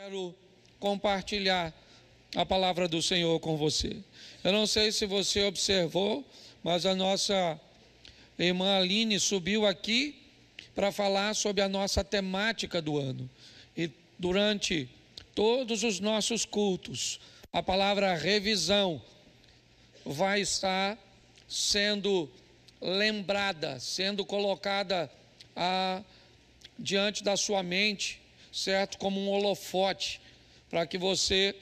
Quero compartilhar a palavra do Senhor com você. Eu não sei se você observou, mas a nossa irmã Aline subiu aqui para falar sobre a nossa temática do ano. E durante todos os nossos cultos, a palavra revisão vai estar sendo lembrada, sendo colocada a, ah, diante da sua mente certo? Como um holofote, para que você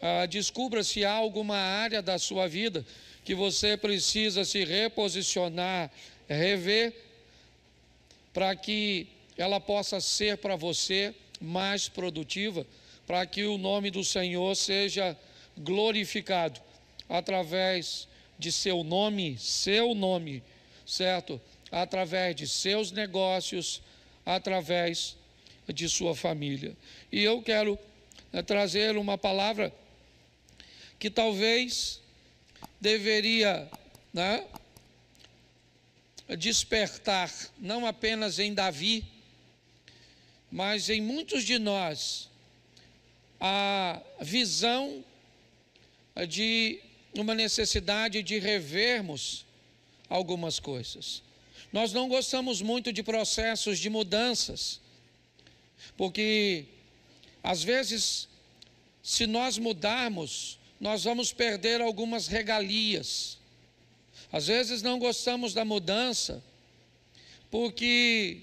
ah, descubra se há alguma área da sua vida que você precisa se reposicionar, rever, para que ela possa ser para você mais produtiva, para que o nome do Senhor seja glorificado através de seu nome, seu nome, certo? Através de seus negócios, através de sua família. E eu quero né, trazer uma palavra que talvez deveria né, despertar não apenas em Davi, mas em muitos de nós a visão de uma necessidade de revermos algumas coisas. Nós não gostamos muito de processos de mudanças, porque, às vezes, se nós mudarmos, nós vamos perder algumas regalias. Às vezes não gostamos da mudança, porque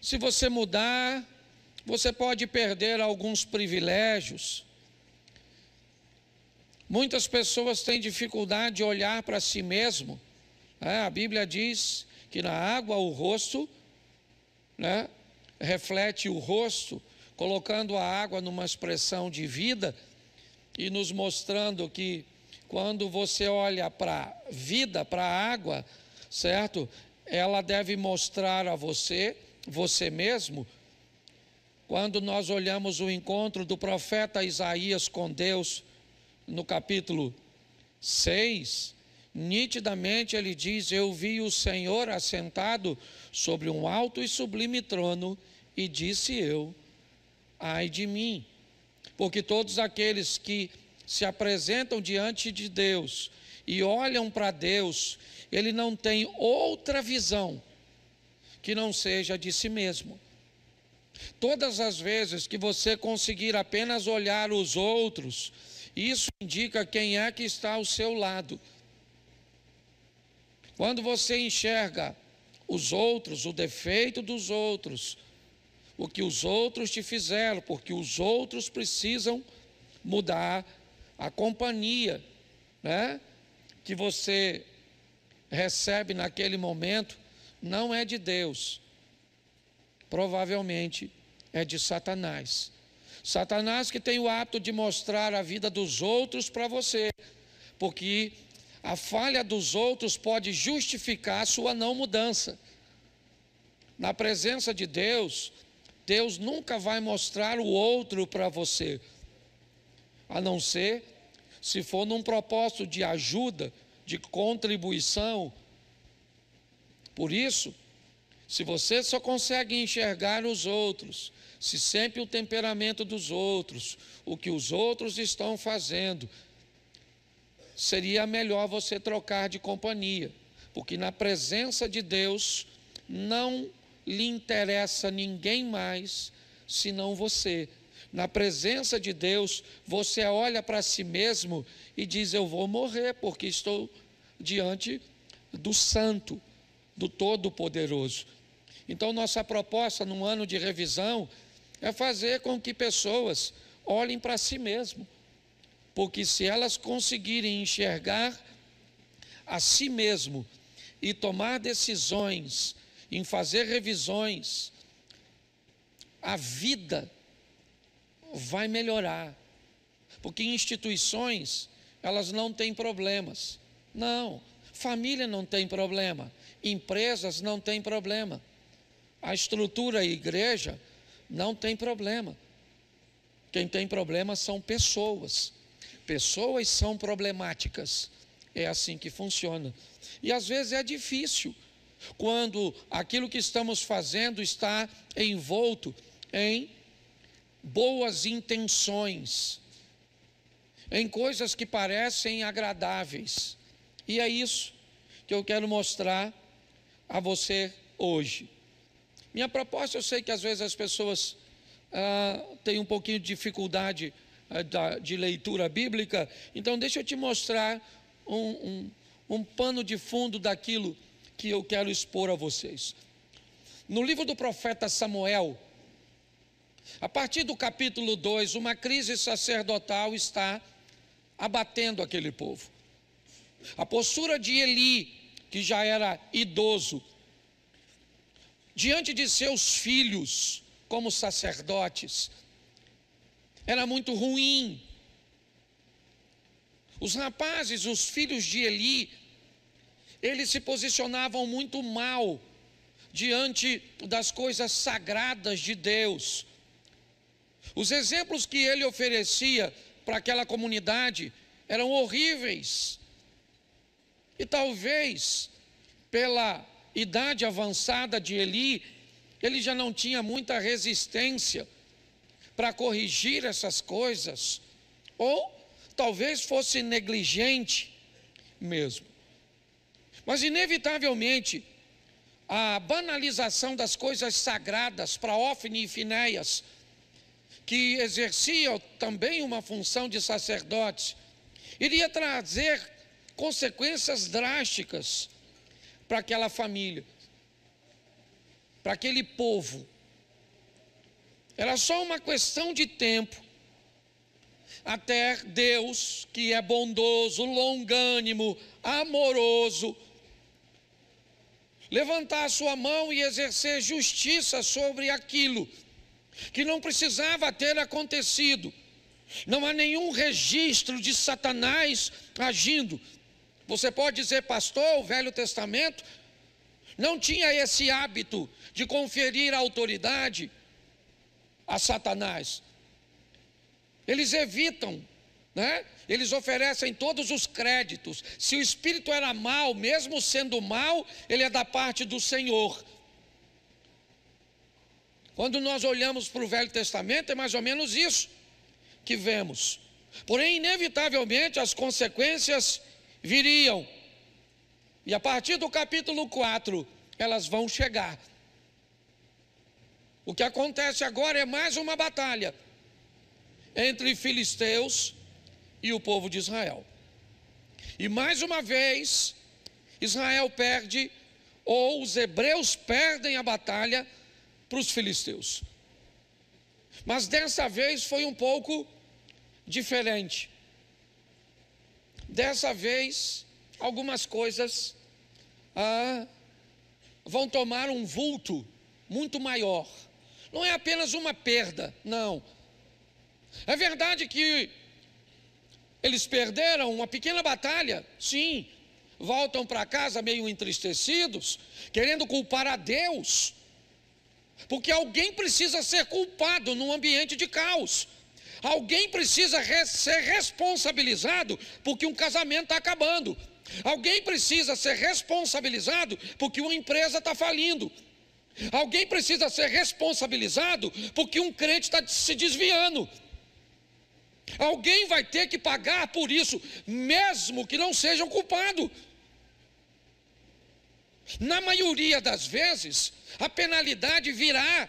se você mudar, você pode perder alguns privilégios. Muitas pessoas têm dificuldade de olhar para si mesmo. Né? A Bíblia diz que na água o rosto né, reflete o rosto, colocando a água numa expressão de vida e nos mostrando que quando você olha para a vida, para a água, certo? Ela deve mostrar a você, você mesmo, quando nós olhamos o encontro do profeta Isaías com Deus, no capítulo 6, nitidamente ele diz: Eu vi o Senhor assentado sobre um alto e sublime trono, e disse eu: Ai de mim, porque todos aqueles que se apresentam diante de Deus e olham para Deus, ele não tem outra visão que não seja de si mesmo. Todas as vezes que você conseguir apenas olhar os outros, isso indica quem é que está ao seu lado. Quando você enxerga os outros, o defeito dos outros, o que os outros te fizeram, porque os outros precisam mudar a companhia, né? Que você recebe naquele momento não é de Deus. Provavelmente é de Satanás. Satanás que tem o hábito de mostrar a vida dos outros para você, porque a falha dos outros pode justificar a sua não mudança. Na presença de Deus, Deus nunca vai mostrar o outro para você, a não ser se for num propósito de ajuda, de contribuição. Por isso, se você só consegue enxergar os outros, se sempre o temperamento dos outros, o que os outros estão fazendo, seria melhor você trocar de companhia, porque na presença de Deus não lhe interessa ninguém mais senão você. Na presença de Deus, você olha para si mesmo e diz: Eu vou morrer, porque estou diante do Santo, do Todo-Poderoso. Então, nossa proposta num ano de revisão é fazer com que pessoas olhem para si mesmo porque se elas conseguirem enxergar a si mesmo e tomar decisões, em fazer revisões, a vida vai melhorar. Porque instituições, elas não têm problemas. Não, família não tem problema, empresas não têm problema. A estrutura e igreja não tem problema. Quem tem problema são pessoas. Pessoas são problemáticas. É assim que funciona. E às vezes é difícil, quando aquilo que estamos fazendo está envolto em boas intenções, em coisas que parecem agradáveis. E é isso que eu quero mostrar a você hoje. Minha proposta, eu sei que às vezes as pessoas ah, têm um pouquinho de dificuldade eh, de leitura bíblica. Então, deixa eu te mostrar um, um, um pano de fundo daquilo que eu quero expor a vocês. No livro do profeta Samuel, a partir do capítulo 2, uma crise sacerdotal está abatendo aquele povo. A postura de Eli, que já era idoso, diante de seus filhos como sacerdotes, era muito ruim. Os rapazes, os filhos de Eli, eles se posicionavam muito mal diante das coisas sagradas de Deus. Os exemplos que ele oferecia para aquela comunidade eram horríveis. E talvez, pela idade avançada de Eli, ele já não tinha muita resistência para corrigir essas coisas, ou talvez fosse negligente mesmo. Mas, inevitavelmente, a banalização das coisas sagradas para Ofni e Finéias, que exerciam também uma função de sacerdotes, iria trazer consequências drásticas para aquela família, para aquele povo era só uma questão de tempo até Deus, que é bondoso, longânimo, amoroso, levantar a sua mão e exercer justiça sobre aquilo que não precisava ter acontecido. Não há nenhum registro de Satanás agindo. Você pode dizer, pastor, o Velho Testamento não tinha esse hábito de conferir autoridade a Satanás. Eles evitam, né? Eles oferecem todos os créditos. Se o espírito era mal, mesmo sendo mal, ele é da parte do Senhor. Quando nós olhamos para o Velho Testamento, é mais ou menos isso que vemos. Porém, inevitavelmente, as consequências viriam. E a partir do capítulo 4, elas vão chegar. O que acontece agora é mais uma batalha entre filisteus e o povo de Israel. E mais uma vez, Israel perde, ou os hebreus perdem a batalha para os filisteus. Mas dessa vez foi um pouco diferente. Dessa vez, algumas coisas ah, vão tomar um vulto muito maior não é apenas uma perda, não. É verdade que eles perderam uma pequena batalha, sim. Voltam para casa meio entristecidos, querendo culpar a Deus, porque alguém precisa ser culpado num ambiente de caos. Alguém precisa re ser responsabilizado porque um casamento está acabando. Alguém precisa ser responsabilizado porque uma empresa está falindo. Alguém precisa ser responsabilizado porque um crente está se desviando. Alguém vai ter que pagar por isso, mesmo que não seja o culpado. Na maioria das vezes, a penalidade virá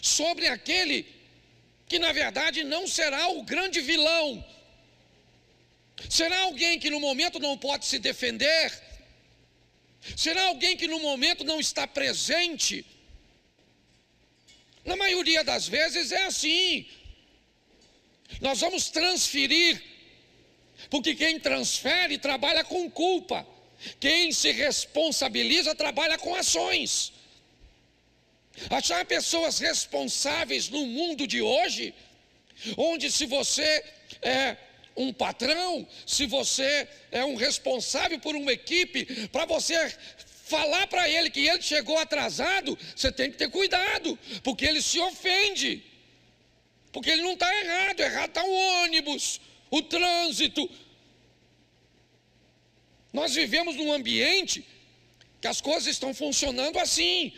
sobre aquele que, na verdade, não será o grande vilão. Será alguém que no momento não pode se defender, Será alguém que no momento não está presente? Na maioria das vezes é assim. Nós vamos transferir, porque quem transfere trabalha com culpa, quem se responsabiliza trabalha com ações. Achar pessoas responsáveis no mundo de hoje, onde se você é, um patrão, se você é um responsável por uma equipe, para você falar para ele que ele chegou atrasado, você tem que ter cuidado, porque ele se ofende. Porque ele não está errado, errado está o ônibus, o trânsito. Nós vivemos num ambiente que as coisas estão funcionando assim.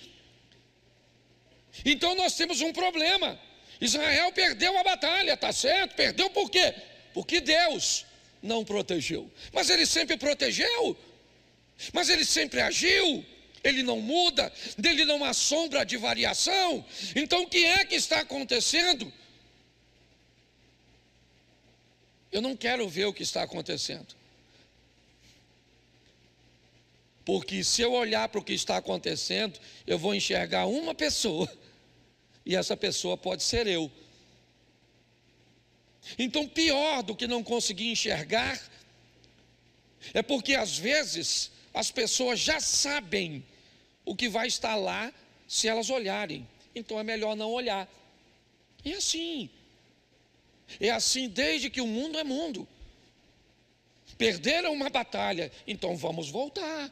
Então nós temos um problema. Israel perdeu a batalha, está certo? Perdeu por quê? porque Deus não protegeu. Mas ele sempre protegeu, mas ele sempre agiu, ele não muda, dele não há sombra de variação. Então o que é que está acontecendo? Eu não quero ver o que está acontecendo. Porque se eu olhar para o que está acontecendo, eu vou enxergar uma pessoa, e essa pessoa pode ser eu. Então, pior do que não conseguir enxergar, é porque às vezes as pessoas já sabem o que vai estar lá se elas olharem. Então é melhor não olhar. É assim. É assim desde que o mundo é mundo. Perderam uma batalha, então vamos voltar.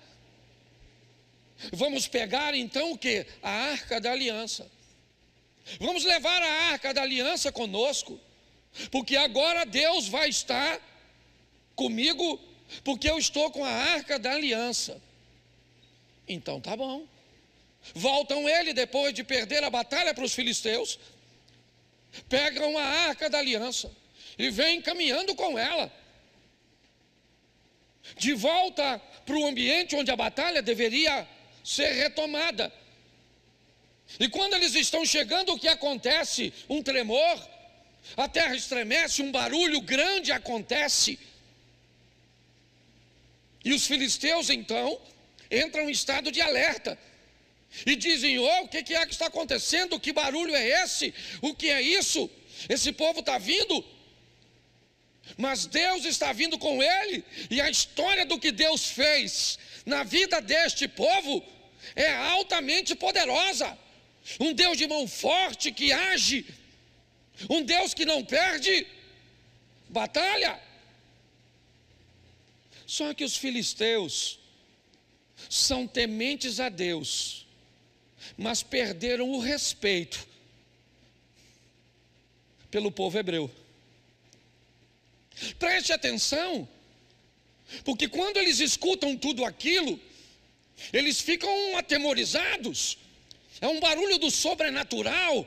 Vamos pegar então o que? A arca da aliança. Vamos levar a arca da aliança conosco porque agora Deus vai estar comigo, porque eu estou com a arca da aliança. Então tá bom. Voltam ele depois de perder a batalha para os filisteus, pegam a arca da aliança e vêm caminhando com ela. De volta para o ambiente onde a batalha deveria ser retomada. E quando eles estão chegando, o que acontece? Um tremor, a terra estremece, um barulho grande acontece. E os filisteus então entram em estado de alerta e dizem: Oh, o que é que está acontecendo? Que barulho é esse? O que é isso? Esse povo está vindo. Mas Deus está vindo com ele, e a história do que Deus fez na vida deste povo é altamente poderosa. Um Deus de mão forte que age um Deus que não perde batalha. Só que os filisteus são tementes a Deus, mas perderam o respeito pelo povo hebreu. Preste atenção, porque quando eles escutam tudo aquilo, eles ficam atemorizados. É um barulho do sobrenatural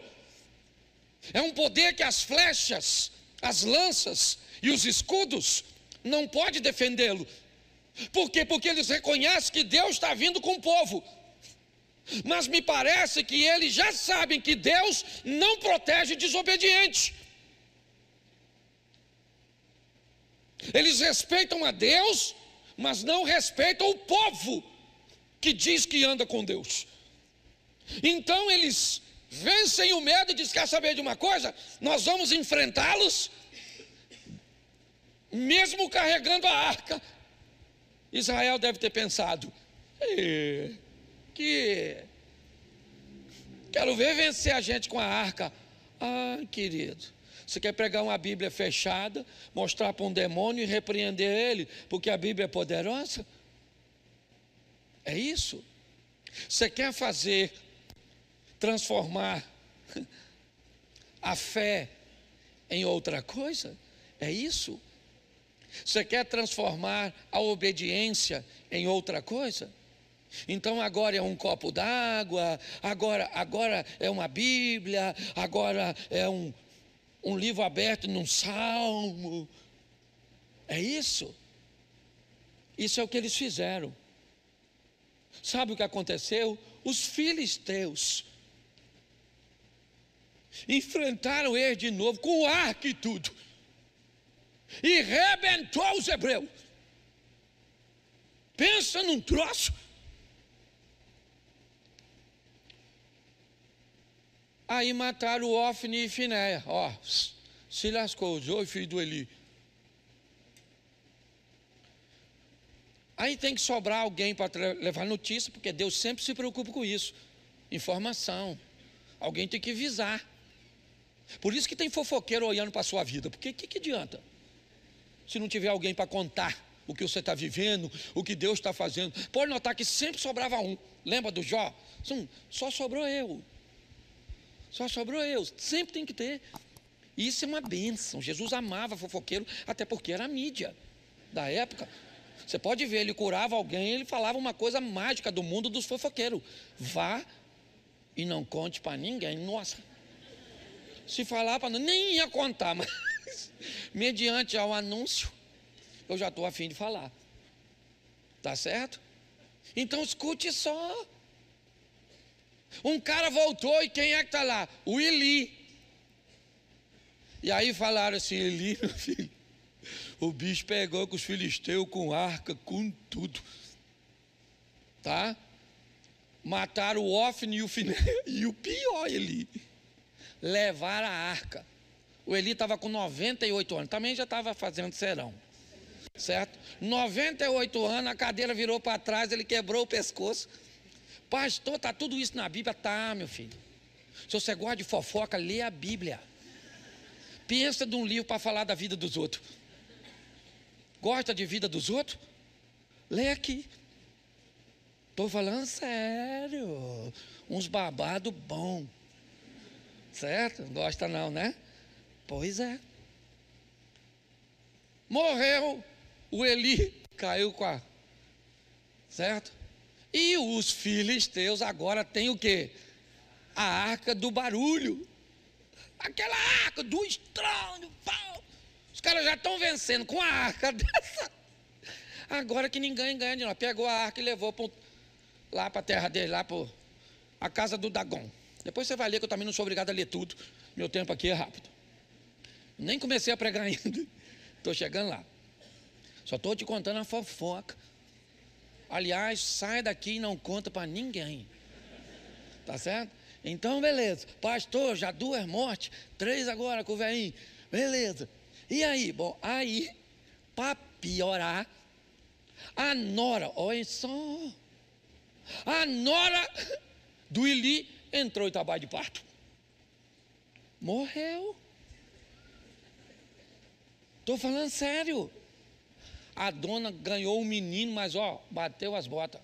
é um poder que as flechas, as lanças e os escudos não pode defendê-lo. Por quê? Porque eles reconhecem que Deus está vindo com o povo. Mas me parece que eles já sabem que Deus não protege desobedientes. Eles respeitam a Deus, mas não respeitam o povo que diz que anda com Deus. Então eles vencem o medo e diz: quer saber de uma coisa? Nós vamos enfrentá-los, mesmo carregando a arca. Israel deve ter pensado: que quero ver vencer a gente com a arca. Ah, querido. Você quer pegar uma Bíblia fechada, mostrar para um demônio e repreender ele, porque a Bíblia é poderosa? É isso. Você quer fazer transformar a fé em outra coisa? É isso? Você quer transformar a obediência em outra coisa? Então agora é um copo d'água, agora agora é uma Bíblia, agora é um, um livro aberto num salmo. É isso? Isso é o que eles fizeram. Sabe o que aconteceu? Os filisteus enfrentaram ele de novo, com arco e tudo. E rebentou os hebreus. Pensa num troço. Aí mataram Ofni e Finéia. Ó, se lascou, oi filho do Eli. Aí tem que sobrar alguém para levar notícia, porque Deus sempre se preocupa com isso. Informação. Alguém tem que visar. Por isso que tem fofoqueiro olhando para a sua vida, porque o que, que adianta? Se não tiver alguém para contar o que você está vivendo, o que Deus está fazendo. Pode notar que sempre sobrava um. Lembra do Jó? Só sobrou eu. Só sobrou eu. Sempre tem que ter. Isso é uma bênção. Jesus amava fofoqueiro, até porque era a mídia da época. Você pode ver, ele curava alguém, ele falava uma coisa mágica do mundo dos fofoqueiros. Vá e não conte para ninguém. Nossa, se falar para nem ia contar, mas mediante ao anúncio, eu já estou afim de falar. Tá certo? Então escute só. Um cara voltou e quem é que está lá? O Eli. E aí falaram assim: Eli, meu filho, o bicho pegou com os filisteus, com arca, com tudo. Tá? Mataram o Ofni e o, e o pior Eli levar a arca. O Eli estava com 98 anos, também já estava fazendo serão. Certo? 98 anos, a cadeira virou para trás, ele quebrou o pescoço. Pastor, tá tudo isso na Bíblia? Tá, meu filho. Se você gosta de fofoca, lê a Bíblia. Pensa num livro para falar da vida dos outros. Gosta de vida dos outros? Lê aqui. Estou falando sério. Uns babados bom certo? Gosta não, né? Pois é. Morreu, o Eli caiu com a. Certo? E os filisteus agora têm o quê? A arca do barulho. Aquela arca do estranho pau. Os caras já estão vencendo com a arca dessa. Agora que ninguém ganha de nós. Pegou a arca e levou pro, lá para a terra dele, lá para a casa do Dagon. Depois você vai ler, que eu também não sou obrigado a ler tudo. Meu tempo aqui é rápido. Nem comecei a pregar ainda. Estou chegando lá. Só estou te contando a fofoca. Aliás, sai daqui e não conta para ninguém. Tá certo? Então, beleza. Pastor, já duas mortes, três agora com o velhinho. Beleza. E aí? Bom, aí, para piorar, a nora, olha só. A nora do Eli entrou em trabalho tá de parto, morreu. Estou falando sério. A dona ganhou o um menino, mas ó, bateu as botas.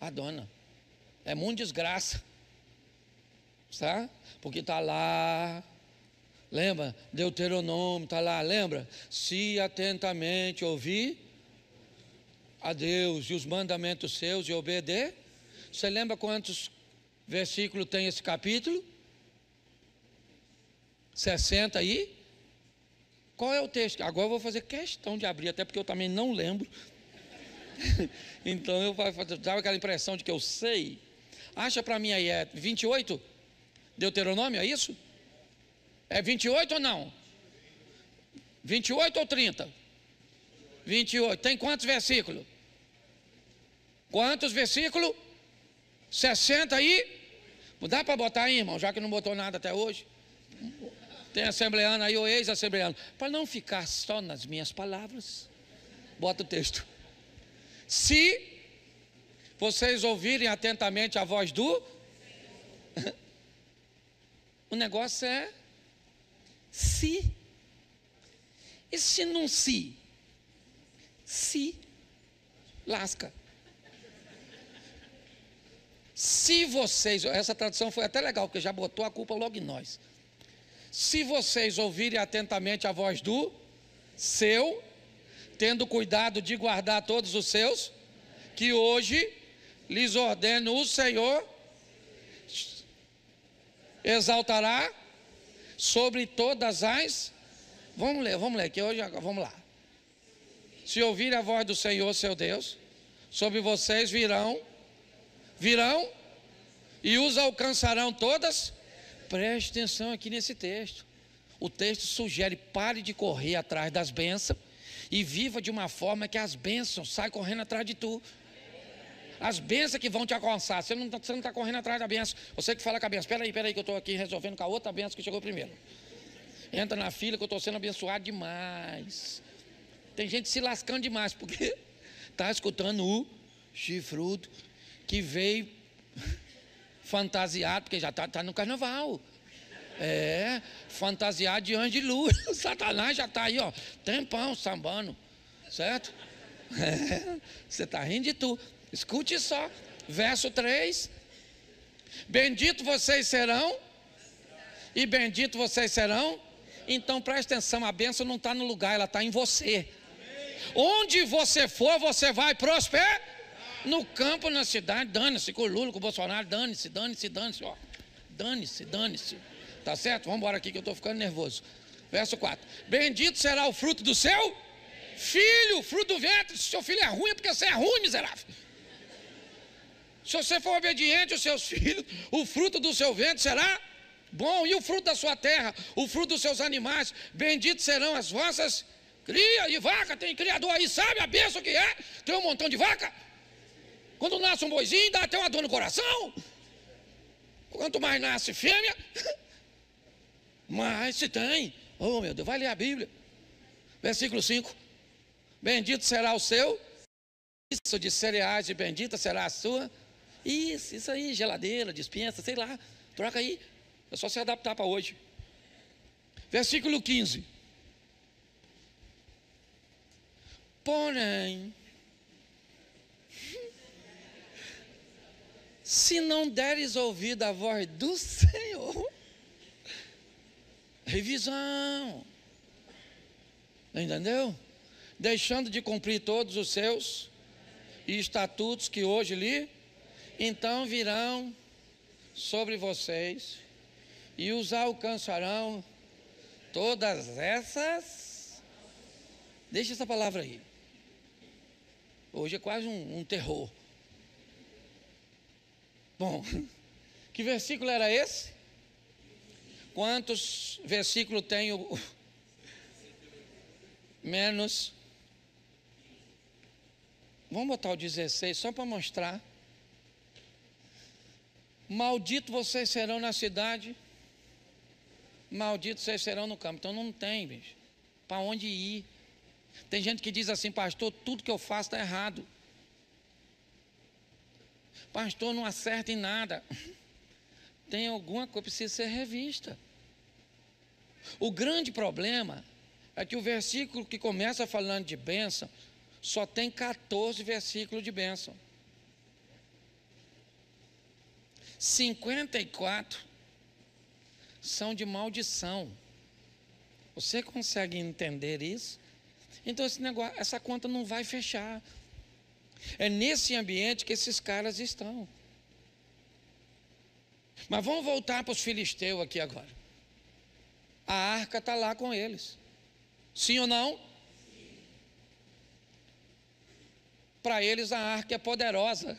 A dona. É muito desgraça. Tá? Porque está lá. Lembra? Deuteronômio está lá, lembra? Se atentamente ouvir a Deus e os mandamentos seus e obedecer. Você lembra quantos versículo tem esse capítulo? 60 aí? Qual é o texto? Agora eu vou fazer questão de abrir, até porque eu também não lembro. então eu vou dava aquela impressão de que eu sei. Acha para mim aí, é 28? Deuteronômio, é isso? É 28 ou não? 28 ou 30? 28. Tem quantos versículos? Quantos versículos? 60 e. Dá para botar aí, irmão, já que não botou nada até hoje. Tem assembleando aí, ou ex assembleando? Para não ficar só nas minhas palavras, bota o texto. Se vocês ouvirem atentamente a voz do. O negócio é se. E se não se? Se. Lasca. Se vocês, essa tradução foi até legal, porque já botou a culpa logo em nós. Se vocês ouvirem atentamente a voz do seu, tendo cuidado de guardar todos os seus, que hoje lhes ordeno o Senhor, exaltará sobre todas as. Vamos ler, vamos ler, que hoje vamos lá. Se ouvir a voz do Senhor, seu Deus, sobre vocês virão virão e os alcançarão todas. Preste atenção aqui nesse texto. O texto sugere: pare de correr atrás das bênçãos e viva de uma forma que as bênçãos saem correndo atrás de tu. As bênçãos que vão te alcançar. Você não está tá correndo atrás da bênção. Você que fala com a bênção. Espera aí, espera aí, que eu estou aqui resolvendo com a outra bênção que chegou primeiro. Entra na fila que eu estou sendo abençoado demais. Tem gente se lascando demais porque está escutando o chifrudo que veio fantasiado, porque já está tá no carnaval. É, fantasiado de anjo de luz. O Satanás já está aí, ó, tempão sambando, certo? É, você está rindo de tu. Escute só, verso 3. Bendito vocês serão, e bendito vocês serão. Então preste atenção, a bênção não está no lugar, ela está em você. Onde você for, você vai prosperar. No campo, na cidade, dane-se com o Lula, com o Bolsonaro, dane-se, dane-se, dane-se, ó. Dane-se, dane-se. Tá certo? Vamos embora aqui que eu estou ficando nervoso. Verso 4. Bendito será o fruto do seu filho, fruto do ventre. Se seu filho é ruim, é porque você é ruim, miserável. Se você for obediente aos seus filhos, o fruto do seu ventre será bom. E o fruto da sua terra, o fruto dos seus animais, benditos serão as vossas cria e vaca. Tem criador aí, sabe a bênção que é? Tem um montão de vaca? Quando nasce um boizinho, dá até uma dor no coração. Quanto mais nasce fêmea, mais se tem. Oh, meu Deus, vai ler a Bíblia. Versículo 5. Bendito será o seu, isso de cereais e bendita será a sua. Isso, isso aí, geladeira, dispensa, sei lá. Troca aí. É só se adaptar para hoje. Versículo 15. Porém, se não deres ouvido à voz do Senhor. Revisão. Entendeu? Deixando de cumprir todos os seus estatutos que hoje li, então virão sobre vocês e os alcançarão todas essas. Deixa essa palavra aí. Hoje é quase um, um terror. Bom, que versículo era esse? Quantos versículo tem o menos? Vamos botar o 16 só para mostrar. Maldito vocês serão na cidade, maldito vocês serão no campo. Então não tem, bicho. Para onde ir? Tem gente que diz assim, pastor, tudo que eu faço está errado. Pastor, não acerta em nada. Tem alguma coisa que precisa ser revista. O grande problema é que o versículo que começa falando de bênção só tem 14 versículos de bênção. 54 são de maldição. Você consegue entender isso? Então esse negócio, essa conta não vai fechar. É nesse ambiente que esses caras estão. Mas vamos voltar para os filisteus aqui agora. A arca está lá com eles. Sim ou não? Para eles a arca é poderosa.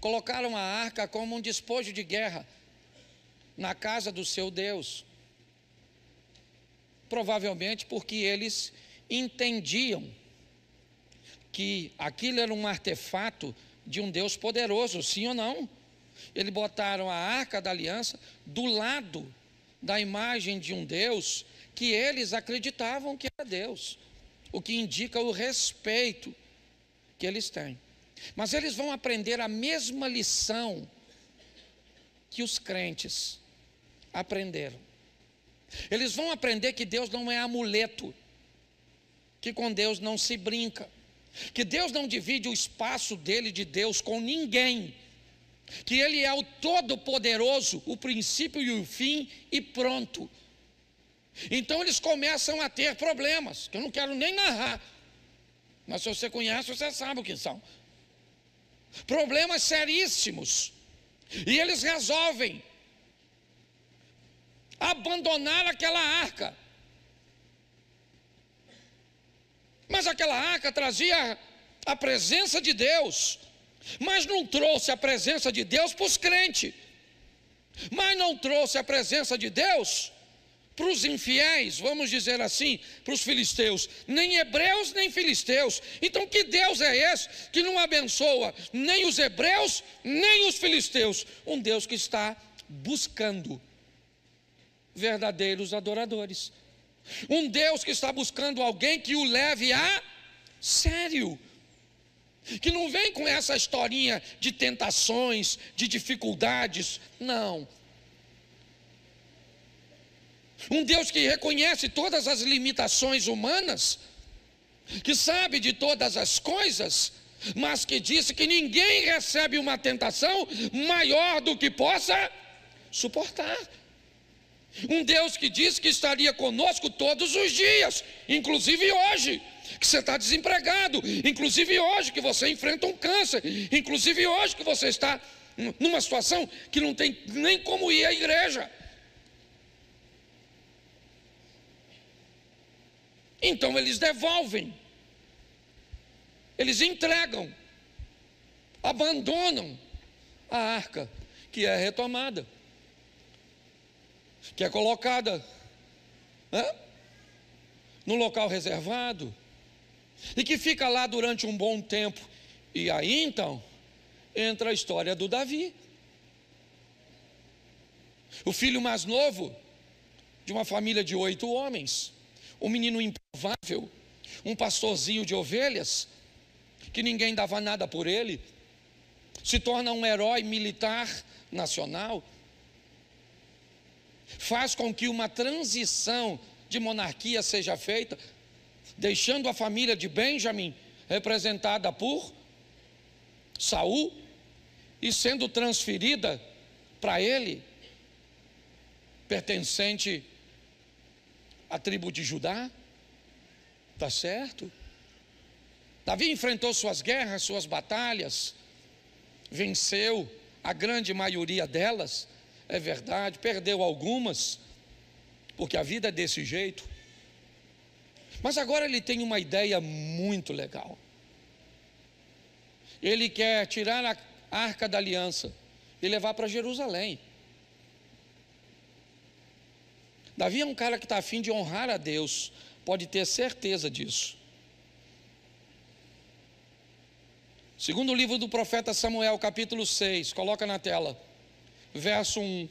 Colocaram a arca como um despojo de guerra na casa do seu Deus. Provavelmente porque eles entendiam que aquilo era um artefato de um Deus poderoso, sim ou não? Eles botaram a arca da aliança do lado da imagem de um Deus que eles acreditavam que era Deus, o que indica o respeito que eles têm. Mas eles vão aprender a mesma lição que os crentes aprenderam. Eles vão aprender que Deus não é amuleto que com Deus não se brinca, que Deus não divide o espaço dele de Deus com ninguém, que Ele é o Todo-Poderoso, o princípio e o fim, e pronto. Então eles começam a ter problemas, que eu não quero nem narrar, mas se você conhece, você sabe o que são. Problemas seríssimos, e eles resolvem abandonar aquela arca Mas aquela arca trazia a presença de Deus, mas não trouxe a presença de Deus para os crentes, mas não trouxe a presença de Deus para os infiéis, vamos dizer assim, para os filisteus, nem hebreus nem filisteus. Então, que Deus é esse que não abençoa nem os hebreus nem os filisteus? Um Deus que está buscando verdadeiros adoradores. Um Deus que está buscando alguém que o leve a sério. Que não vem com essa historinha de tentações, de dificuldades. Não. Um Deus que reconhece todas as limitações humanas, que sabe de todas as coisas, mas que disse que ninguém recebe uma tentação maior do que possa suportar. Um Deus que disse que estaria conosco todos os dias, inclusive hoje, que você está desempregado, inclusive hoje que você enfrenta um câncer, inclusive hoje que você está numa situação que não tem nem como ir à igreja. Então eles devolvem, eles entregam, abandonam a arca que é retomada que é colocada né, no local reservado e que fica lá durante um bom tempo. E aí então entra a história do Davi, o filho mais novo de uma família de oito homens, um menino improvável, um pastorzinho de ovelhas, que ninguém dava nada por ele, se torna um herói militar nacional faz com que uma transição de monarquia seja feita, deixando a família de Benjamim representada por Saul e sendo transferida para ele, pertencente à tribo de Judá. Tá certo? Davi enfrentou suas guerras, suas batalhas, venceu a grande maioria delas, é verdade, perdeu algumas, porque a vida é desse jeito. Mas agora ele tem uma ideia muito legal. Ele quer tirar a arca da aliança e levar para Jerusalém. Davi é um cara que está afim de honrar a Deus, pode ter certeza disso. Segundo o livro do profeta Samuel, capítulo 6, coloca na tela verso 1.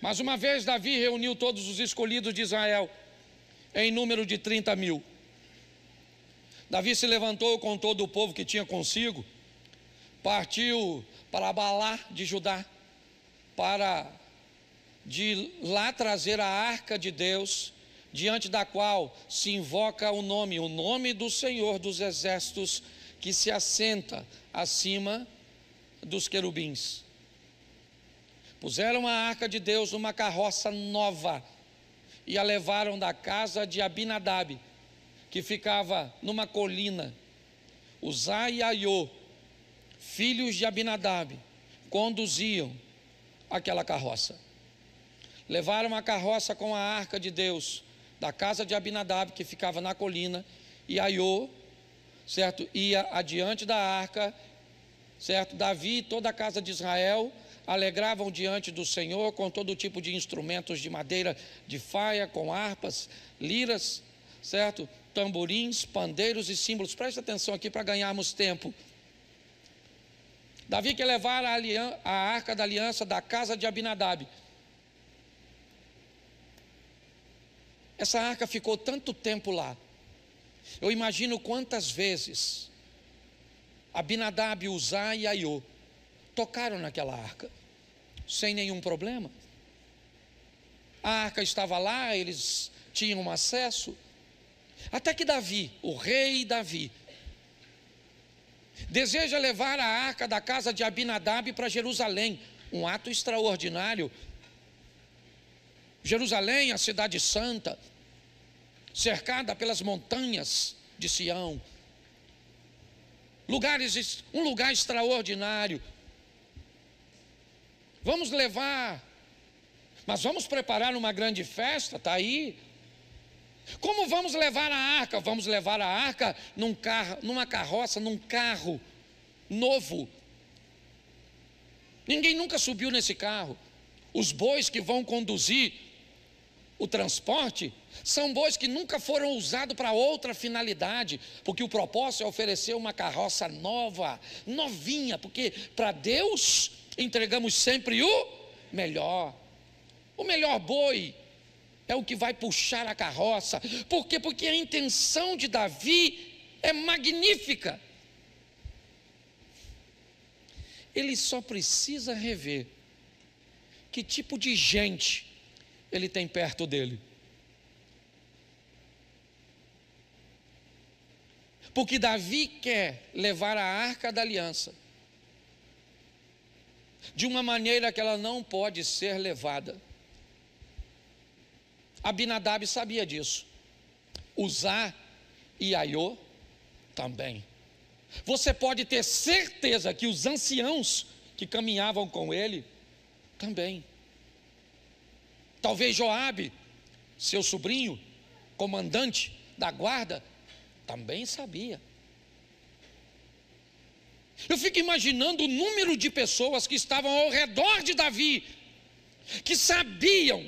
Mas uma vez Davi reuniu todos os escolhidos de Israel, em número de 30 mil. Davi se levantou com todo o povo que tinha consigo, partiu para Balá de Judá, para de lá trazer a arca de Deus, diante da qual se invoca o nome, o nome do Senhor dos exércitos que se assenta acima dos querubins. Puseram a arca de Deus numa carroça nova e a levaram da casa de Abinadab, que ficava numa colina. Uzá e Aiô, filhos de Abinadab, conduziam aquela carroça. Levaram a carroça com a arca de Deus da casa de Abinadab, que ficava na colina, e Aiô certo? Ia adiante da arca, certo? Davi e toda a casa de Israel alegravam diante do Senhor com todo tipo de instrumentos de madeira de faia, com harpas, liras, certo? Tamborins, pandeiros e símbolos. Preste atenção aqui para ganharmos tempo. Davi quer levar a, a arca da aliança da casa de Abinadab. Essa arca ficou tanto tempo lá eu imagino quantas vezes Abinadab, Uzá e Aiô tocaram naquela arca, sem nenhum problema. A arca estava lá, eles tinham acesso. Até que Davi, o rei Davi, deseja levar a arca da casa de Abinadab para Jerusalém, um ato extraordinário. Jerusalém, a cidade santa, cercada pelas montanhas de Sião. Lugares, um lugar extraordinário. Vamos levar, mas vamos preparar uma grande festa, está aí. Como vamos levar a arca? Vamos levar a arca num carro, numa carroça, num carro novo. Ninguém nunca subiu nesse carro. Os bois que vão conduzir o transporte são bois que nunca foram usados para outra finalidade, porque o propósito é oferecer uma carroça nova, novinha, porque para Deus entregamos sempre o melhor. O melhor boi é o que vai puxar a carroça. Por quê? Porque a intenção de Davi é magnífica. Ele só precisa rever que tipo de gente ele tem perto dele. porque Davi quer levar a arca da aliança de uma maneira que ela não pode ser levada. Abinadab sabia disso. Usar e Aiô também. Você pode ter certeza que os anciãos que caminhavam com ele também. Talvez Joabe, seu sobrinho, comandante da guarda, também sabia. Eu fico imaginando o número de pessoas que estavam ao redor de Davi, que sabiam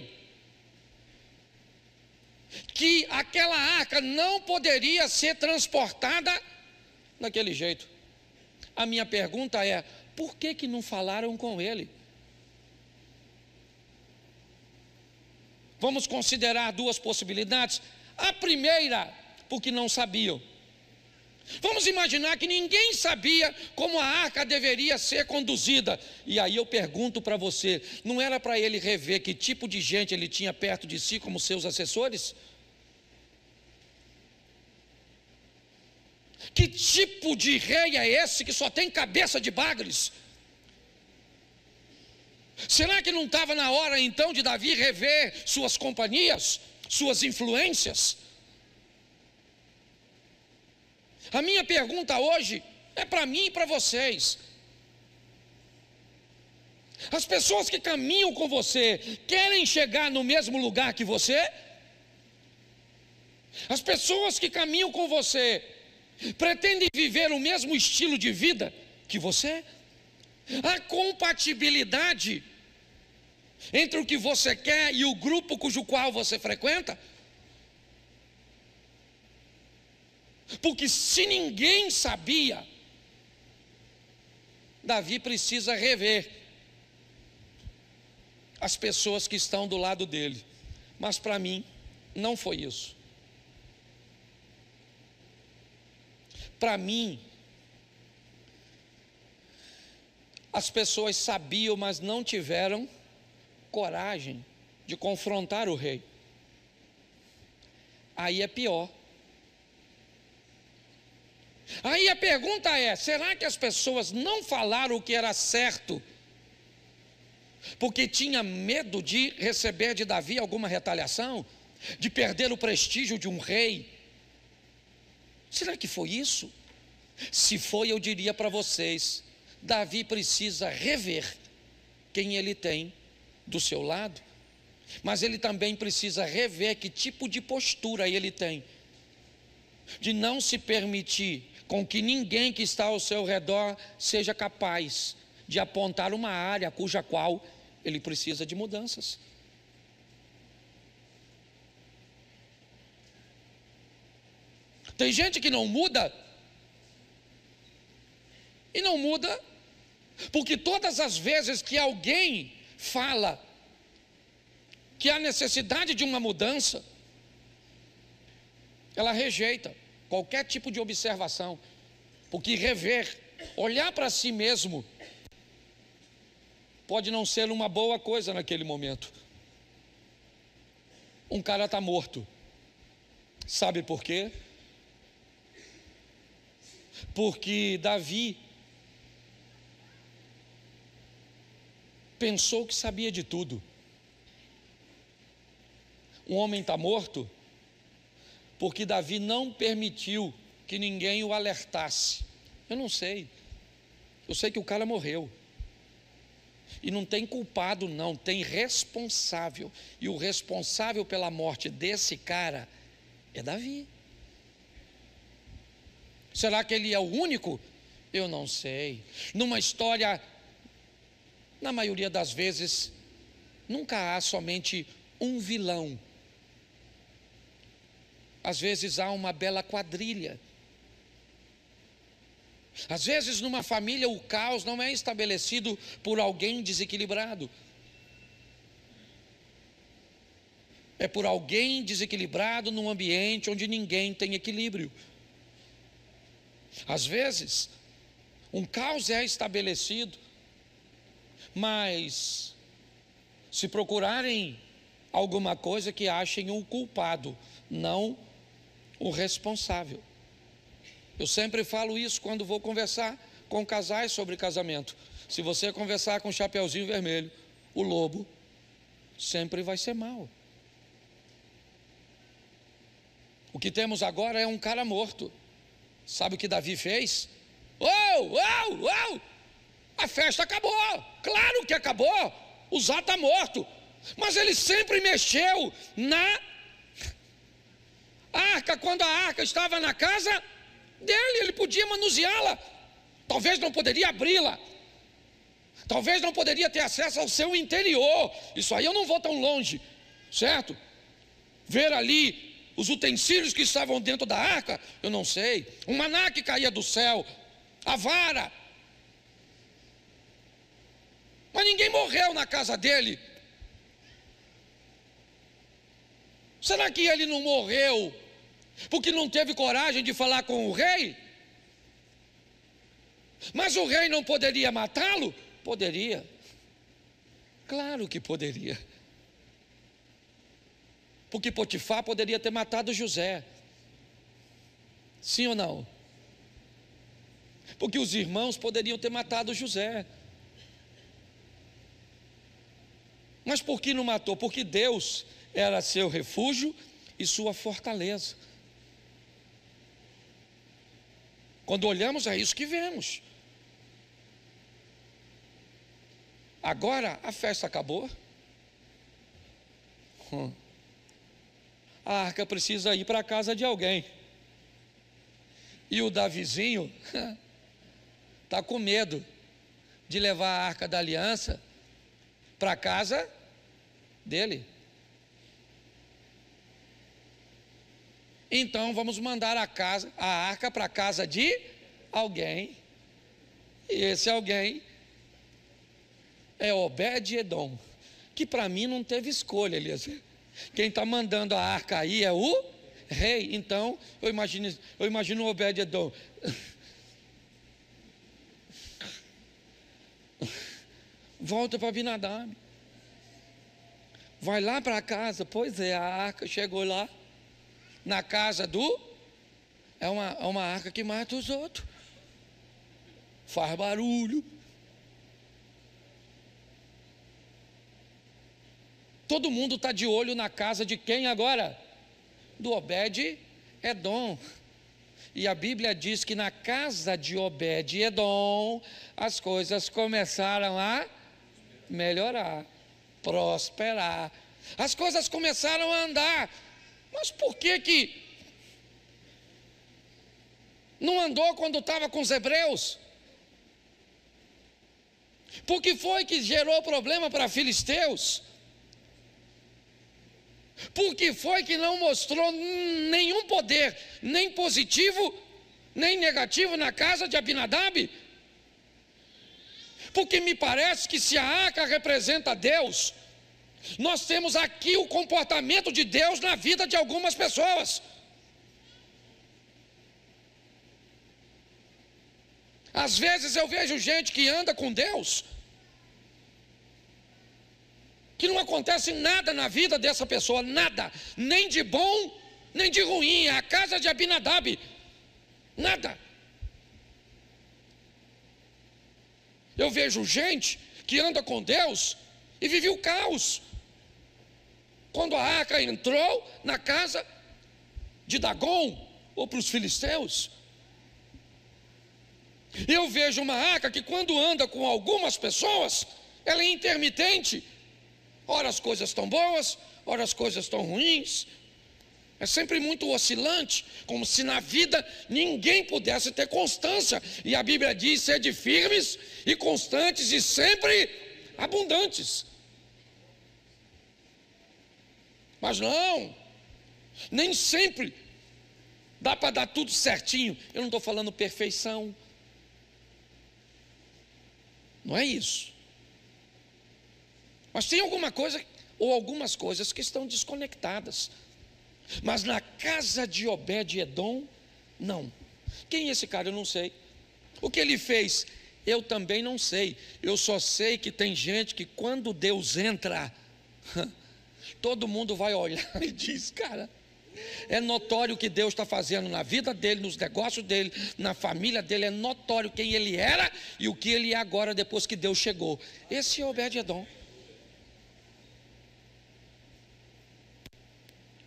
que aquela arca não poderia ser transportada daquele jeito. A minha pergunta é: por que, que não falaram com ele? Vamos considerar duas possibilidades. A primeira porque não sabiam. Vamos imaginar que ninguém sabia como a arca deveria ser conduzida. E aí eu pergunto para você: não era para ele rever que tipo de gente ele tinha perto de si como seus assessores? Que tipo de rei é esse que só tem cabeça de bagres? Será que não estava na hora então de Davi rever suas companhias, suas influências? A minha pergunta hoje é para mim e para vocês. As pessoas que caminham com você querem chegar no mesmo lugar que você? As pessoas que caminham com você pretendem viver o mesmo estilo de vida que você? A compatibilidade entre o que você quer e o grupo cujo qual você frequenta? Porque se ninguém sabia, Davi precisa rever as pessoas que estão do lado dele. Mas para mim, não foi isso. Para mim, as pessoas sabiam, mas não tiveram coragem de confrontar o rei. Aí é pior. Aí a pergunta é: será que as pessoas não falaram o que era certo? Porque tinha medo de receber de Davi alguma retaliação, de perder o prestígio de um rei? Será que foi isso? Se foi, eu diria para vocês: Davi precisa rever quem ele tem do seu lado, mas ele também precisa rever que tipo de postura ele tem, de não se permitir com que ninguém que está ao seu redor seja capaz de apontar uma área cuja qual ele precisa de mudanças. Tem gente que não muda e não muda porque todas as vezes que alguém fala que há necessidade de uma mudança, ela rejeita qualquer tipo de observação, porque rever, olhar para si mesmo, pode não ser uma boa coisa naquele momento. Um cara está morto, sabe por quê? Porque Davi pensou que sabia de tudo. Um homem está morto, porque Davi não permitiu que ninguém o alertasse. Eu não sei. Eu sei que o cara morreu. E não tem culpado, não, tem responsável. E o responsável pela morte desse cara é Davi. Será que ele é o único? Eu não sei. Numa história, na maioria das vezes, nunca há somente um vilão. Às vezes há uma bela quadrilha. Às vezes, numa família, o caos não é estabelecido por alguém desequilibrado. É por alguém desequilibrado num ambiente onde ninguém tem equilíbrio. Às vezes, um caos é estabelecido, mas se procurarem alguma coisa que achem o um culpado, não o responsável. Eu sempre falo isso quando vou conversar com casais sobre casamento. Se você conversar com o Chapeuzinho Vermelho, o lobo, sempre vai ser mal. O que temos agora é um cara morto. Sabe o que Davi fez? Uou, uou, uou! A festa acabou! Claro que acabou! O Zá está morto! Mas ele sempre mexeu na arca, quando a arca estava na casa dele, ele podia manuseá-la. Talvez não poderia abri-la. Talvez não poderia ter acesso ao seu interior. Isso aí eu não vou tão longe, certo? Ver ali os utensílios que estavam dentro da arca, eu não sei. Um maná que caía do céu, a vara. Mas ninguém morreu na casa dele. Será que ele não morreu porque não teve coragem de falar com o rei. Mas o rei não poderia matá-lo? Poderia. Claro que poderia. Porque Potifar poderia ter matado José. Sim ou não? Porque os irmãos poderiam ter matado José. Mas por que não matou? Porque Deus era seu refúgio e sua fortaleza. Quando olhamos, é isso que vemos. Agora a festa acabou. Hum. A arca precisa ir para a casa de alguém. E o Davizinho está com medo de levar a arca da aliança para a casa dele. Então vamos mandar a, casa, a arca para a casa de alguém. E esse alguém é Obed-Edom, que para mim não teve escolha, Eliezer. Quem está mandando a arca aí é o rei. Então, eu imagino, eu imagino Obed-Edom. Volta para Binadab. Vai lá para casa. Pois é, a arca chegou lá na casa do. É uma, é uma arca que mata os outros. Faz barulho. Todo mundo está de olho na casa de quem agora? Do Obed Edom. E a Bíblia diz que na casa de Obed Edom as coisas começaram a melhorar, prosperar. As coisas começaram a andar. Mas por que que não andou quando estava com os hebreus? Por que foi que gerou problema para filisteus? Por que foi que não mostrou nenhum poder, nem positivo, nem negativo na casa de Abinadab? Porque me parece que se a arca representa Deus, nós temos aqui o comportamento de Deus na vida de algumas pessoas. Às vezes eu vejo gente que anda com Deus, que não acontece nada na vida dessa pessoa, nada, nem de bom, nem de ruim, é a casa de Abinadab, nada. Eu vejo gente que anda com Deus e vive o caos. Quando a arca entrou na casa de Dagom, ou para os filisteus, eu vejo uma arca que, quando anda com algumas pessoas, ela é intermitente. Ora as coisas estão boas, ora as coisas estão ruins. É sempre muito oscilante, como se na vida ninguém pudesse ter constância. E a Bíblia diz: sede firmes e constantes e sempre abundantes. Mas não, nem sempre dá para dar tudo certinho. Eu não estou falando perfeição. Não é isso. Mas tem alguma coisa ou algumas coisas que estão desconectadas. Mas na casa de Obed-Edom, não. Quem é esse cara? Eu não sei. O que ele fez? Eu também não sei. Eu só sei que tem gente que quando Deus entra, todo mundo vai olhar e diz, cara, é notório o que Deus está fazendo na vida dele, nos negócios dele, na família dele. É notório quem ele era e o que ele é agora depois que Deus chegou. Esse é Obed-Edom.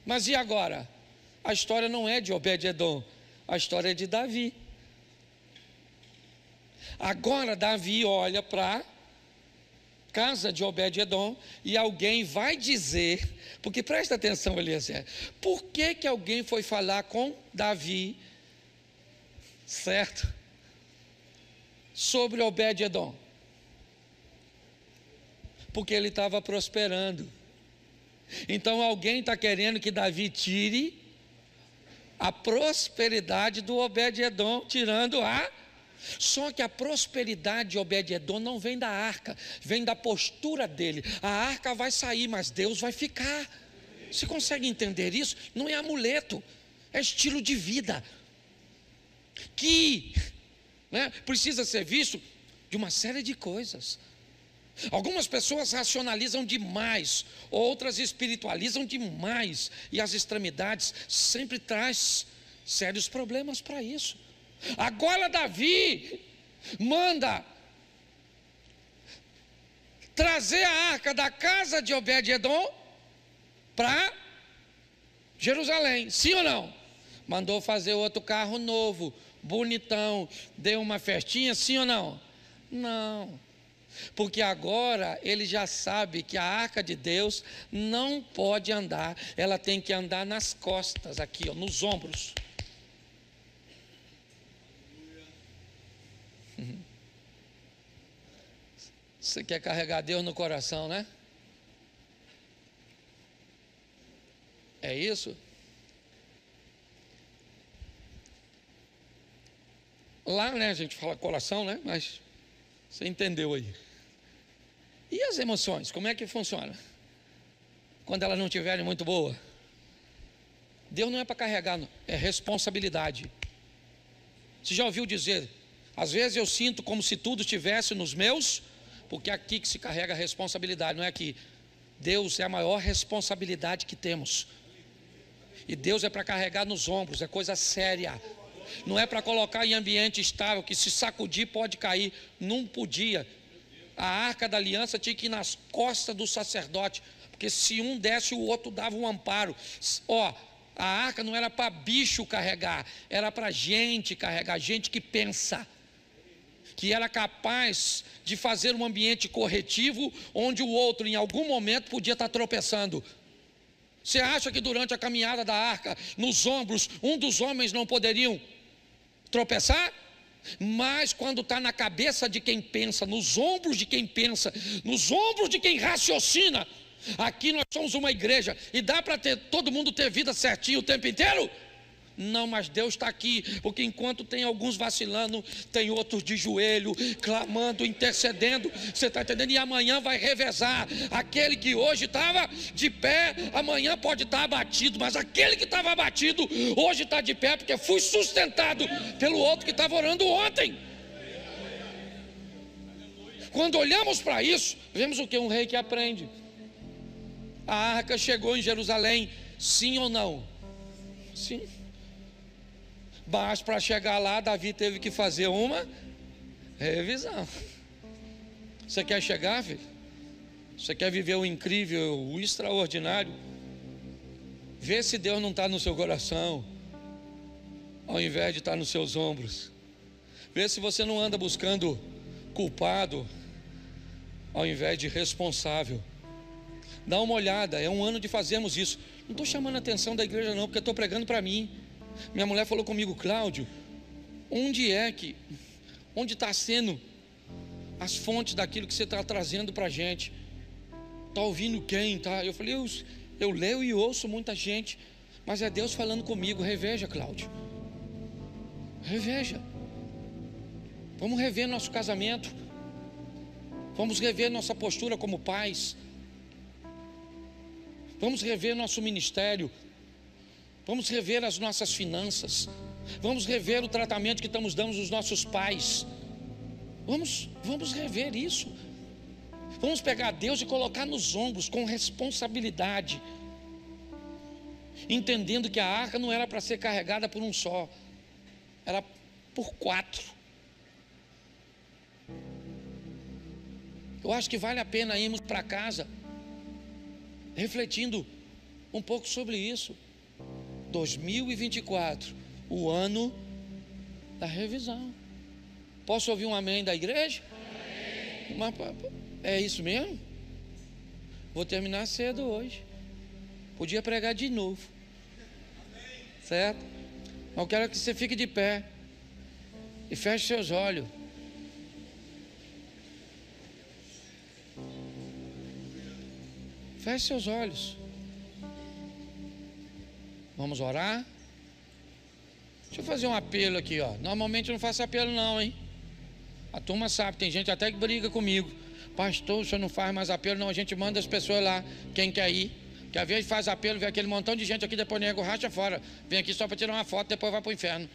Mas e agora? A história não é de Obed-Edom, a história é de Davi. Agora Davi olha para casa de Obed-Edom e alguém vai dizer, porque presta atenção, Eliezer, por que, que alguém foi falar com Davi, certo? Sobre Obed-Edom? Porque ele estava prosperando. Então alguém está querendo que Davi tire a prosperidade do Obed-Edom, tirando a só que a prosperidade de Obed-Edom não vem da arca, vem da postura dele. A arca vai sair, mas Deus vai ficar. Você consegue entender isso? Não é amuleto, é estilo de vida. Que né, precisa ser visto de uma série de coisas. Algumas pessoas racionalizam demais, outras espiritualizam demais, e as extremidades sempre traz sérios problemas para isso. Agora Davi manda trazer a arca da casa de Obed-Edom para Jerusalém. Sim ou não? Mandou fazer outro carro novo, bonitão, deu uma festinha, sim ou não? Não. Porque agora ele já sabe que a arca de Deus não pode andar, ela tem que andar nas costas, aqui, ó, nos ombros. Você quer é carregar Deus no coração, né? É isso? Lá, né, a gente fala coração, né? Mas você entendeu aí. E as emoções, como é que funciona? Quando elas não estiverem muito boas? Deus não é para carregar, é responsabilidade. Você já ouviu dizer, às vezes eu sinto como se tudo estivesse nos meus porque é aqui que se carrega a responsabilidade, não é aqui. Deus é a maior responsabilidade que temos. E Deus é para carregar nos ombros, é coisa séria. Não é para colocar em ambiente estável, que se sacudir pode cair. Não podia. A arca da aliança tinha que ir nas costas do sacerdote, porque se um desse, o outro dava um amparo. Ó, a arca não era para bicho carregar, era para gente carregar, gente que pensa que era capaz de fazer um ambiente corretivo onde o outro, em algum momento, podia estar tropeçando. Você acha que durante a caminhada da arca, nos ombros, um dos homens não poderiam tropeçar? Mas quando está na cabeça de quem pensa, nos ombros de quem pensa, nos ombros de quem raciocina, aqui nós somos uma igreja e dá para todo mundo ter vida certinho o tempo inteiro? Não, mas Deus está aqui, porque enquanto tem alguns vacilando, tem outros de joelho, clamando, intercedendo. Você está entendendo? E amanhã vai revezar. Aquele que hoje estava de pé, amanhã pode estar tá abatido, mas aquele que estava abatido, hoje está de pé, porque fui sustentado pelo outro que estava orando ontem. Quando olhamos para isso, vemos o que? Um rei que aprende. A arca chegou em Jerusalém, sim ou não? Sim. Mas para chegar lá, Davi teve que fazer uma revisão. Você quer chegar, filho? Você quer viver o incrível, o extraordinário? Vê se Deus não está no seu coração, ao invés de estar tá nos seus ombros. Vê se você não anda buscando culpado, ao invés de responsável. Dá uma olhada, é um ano de fazermos isso. Não estou chamando a atenção da igreja, não, porque estou pregando para mim. Minha mulher falou comigo, Cláudio, onde é que, onde está sendo as fontes daquilo que você está trazendo para a gente? Está ouvindo quem? Tá? Eu falei, eu, eu leio e ouço muita gente, mas é Deus falando comigo, reveja, Cláudio. Reveja. Vamos rever nosso casamento. Vamos rever nossa postura como pais. Vamos rever nosso ministério. Vamos rever as nossas finanças. Vamos rever o tratamento que estamos dando aos nossos pais. Vamos, vamos rever isso. Vamos pegar Deus e colocar nos ombros com responsabilidade, entendendo que a arca não era para ser carregada por um só, era por quatro. Eu acho que vale a pena irmos para casa refletindo um pouco sobre isso. 2024, o ano da revisão. Posso ouvir um amém da igreja? Amém. Mas, é isso mesmo? Vou terminar cedo hoje. Podia pregar de novo. Amém. Certo? Mas eu quero que você fique de pé e feche seus olhos. Feche seus olhos. Vamos orar? Deixa eu fazer um apelo aqui, ó. Normalmente eu não faço apelo não, hein? A turma sabe, tem gente até que briga comigo. Pastor, o senhor não faz mais apelo, não. A gente manda as pessoas lá, quem quer ir. Que às vezes faz apelo, vem aquele montão de gente aqui, depois nego racha fora. Vem aqui só para tirar uma foto, depois vai para o inferno.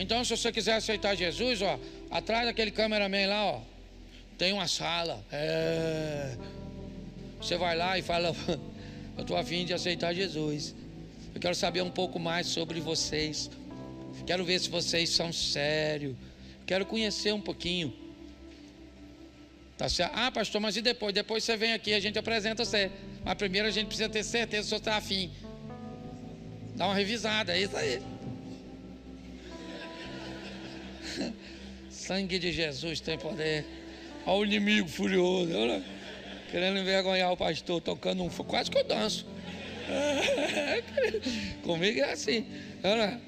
Então, se você quiser aceitar Jesus, ó, atrás daquele cameraman lá, ó, tem uma sala. É... Você vai lá e fala. Eu estou afim de aceitar Jesus. Eu quero saber um pouco mais sobre vocês. Quero ver se vocês são sérios. Quero conhecer um pouquinho. Tá certo? Ah, pastor, mas e depois? Depois você vem aqui, a gente apresenta você. Mas primeiro a gente precisa ter certeza se você está afim. Dá uma revisada, é isso aí. Sangue de Jesus tem poder. Olha o inimigo furioso. Olha querendo envergonhar o pastor, tocando um quase que eu danço. Comigo é assim. Olha.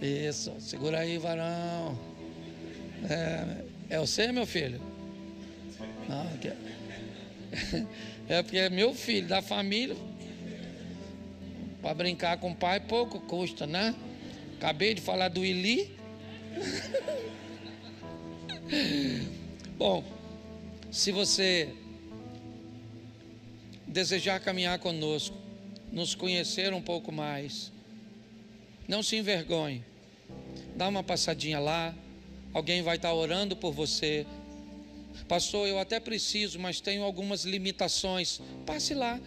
Isso, segura aí, varão. É, é você, meu filho? Não, que... é, é porque é meu filho, da família. Para brincar com o pai, pouco custa, né? Acabei de falar do Ili. Bom, se você desejar caminhar conosco, nos conhecer um pouco mais. Não se envergonhe. Dá uma passadinha lá, alguém vai estar orando por você. Pastor, eu até preciso, mas tenho algumas limitações. Passe lá,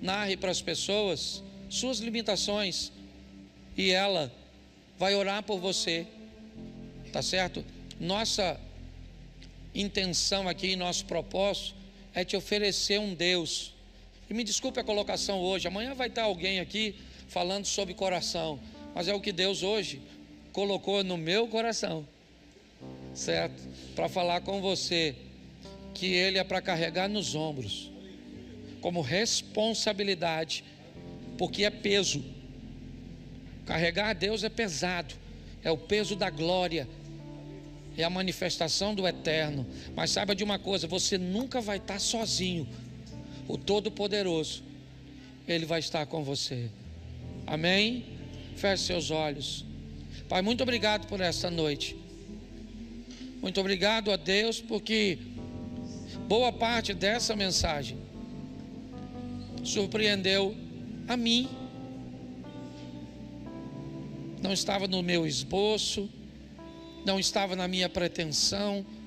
narre para as pessoas suas limitações e ela vai orar por você. Tá certo? Nossa intenção aqui, nosso propósito é te oferecer um Deus e me desculpe a colocação hoje, amanhã vai estar alguém aqui falando sobre coração, mas é o que Deus hoje colocou no meu coração, certo? Para falar com você que Ele é para carregar nos ombros, como responsabilidade, porque é peso. Carregar a Deus é pesado, é o peso da glória, é a manifestação do eterno. Mas saiba de uma coisa: você nunca vai estar sozinho o Todo-Poderoso, Ele vai estar com você. Amém? Feche seus olhos. Pai, muito obrigado por esta noite. Muito obrigado a Deus, porque boa parte dessa mensagem surpreendeu a mim. Não estava no meu esboço, não estava na minha pretensão